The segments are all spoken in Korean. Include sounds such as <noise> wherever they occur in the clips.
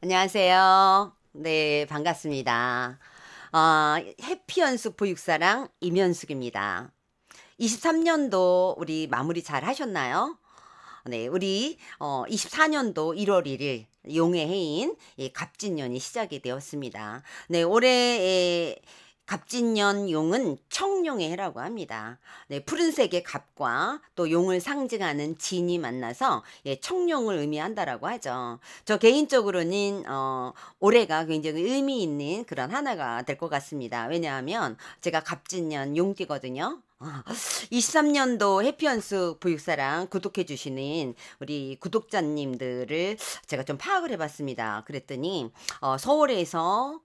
안녕하세요. 네, 반갑습니다. 어, 해피연숙 보육사랑 임연숙입니다. 23년도 우리 마무리 잘 하셨나요? 네, 우리 어, 24년도 1월 1일 용의 해인 갑진년이 시작이 되었습니다. 네, 올해의 갑진년 용은 청룡의 해라고 합니다. 네, 푸른색의 갑과 또 용을 상징하는 진이 만나서 예, 청룡을 의미한다라고 하죠. 저 개인적으로는 어, 올해가 굉장히 의미 있는 그런 하나가 될 것 같습니다. 왜냐하면 제가 갑진년 용띠거든요. 23년도 <laughs> 해피언스 보육사랑 구독해주시는 우리 구독자님들을 제가 좀 파악을 해봤습니다. 그랬더니 어, 서울에서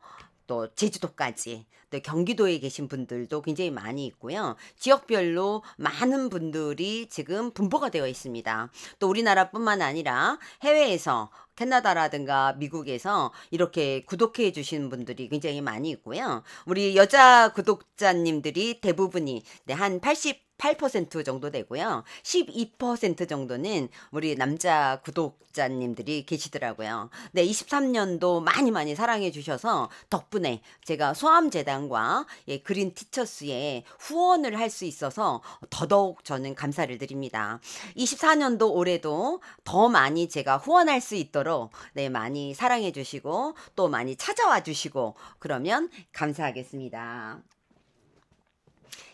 또 제주도까지 또 경기도에 계신 분들도 굉장히 많이 있고요. 지역별로 많은 분들이 지금 분포가 되어 있습니다. 또 우리나라뿐만 아니라 해외에서 캐나다라든가 미국에서 이렇게 구독해 주시는 분들이 굉장히 많이 있고요. 우리 여자 구독자님들이 대부분이 네, 한 80. 8% 정도 되고요. 12% 정도는 우리 남자 구독자님들이 계시더라고요. 네, 23년도 많이 많이 사랑해 주셔서 덕분에 제가 소암재단과 예, 그린 티처스에 후원을 할 수 있어서 더더욱 저는 감사를 드립니다. 24년도 올해도 더 많이 제가 후원할 수 있도록 네, 많이 사랑해 주시고 또 많이 찾아와 주시고 그러면 감사하겠습니다.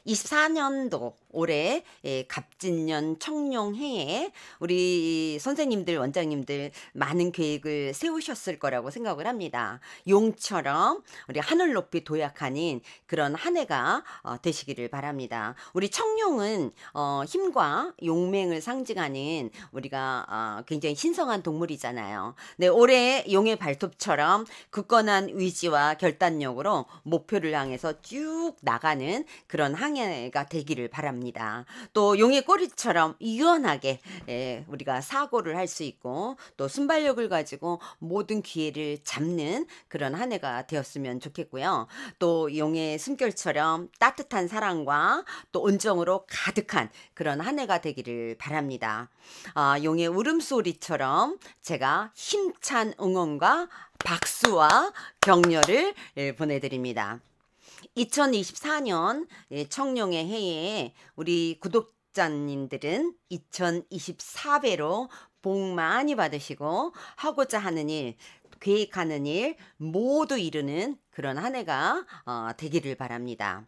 24년도 올해 예, 갑진년 청룡해에 우리 선생님들 원장님들 많은 계획을 세우셨을 거라고 생각을 합니다. 용처럼 우리 하늘 높이 도약하는 그런 한 해가 어, 되시기를 바랍니다. 우리 청룡은 어, 힘과 용맹을 상징하는 우리가 어, 굉장히 신성한 동물이잖아요. 네, 올해 용의 발톱처럼 굳건한 의지와 결단력으로 목표를 향해서 쭉 나가는 그런 그런 항해가 되기를 바랍니다. 또 용의 꼬리처럼 유연하게 예, 우리가 사고를 할 수 있고 또 순발력을 가지고 모든 기회를 잡는 그런 한 해가 되었으면 좋겠고요. 또 용의 숨결처럼 따뜻한 사랑과 또 온정으로 가득한 그런 한 해가 되기를 바랍니다. 아, 용의 울음소리처럼 제가 힘찬 응원과 박수와 격려를 예, 보내드립니다. 2024년 예, 청룡의 해에 우리 구독자님들은 2024배로 복 많이 받으시고 하고자 하는 일, 계획하는 일 모두 이루는 그런 한 해가 어, 되기를 바랍니다.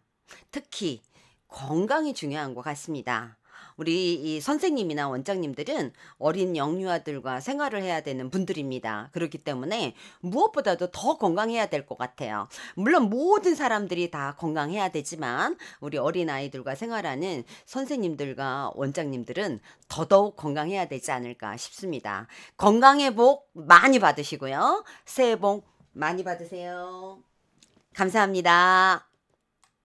특히 건강이 중요한 것 같습니다. 우리 이 선생님이나 원장님들은 어린 영유아들과 생활을 해야 되는 분들입니다. 그렇기 때문에 무엇보다도 더 건강해야 될 것 같아요. 물론 모든 사람들이 다 건강해야 되지만 우리 어린 아이들과 생활하는 선생님들과 원장님들은 더더욱 건강해야 되지 않을까 싶습니다. 건강의 복 많이 받으시고요. 새해 복 많이 받으세요. 감사합니다.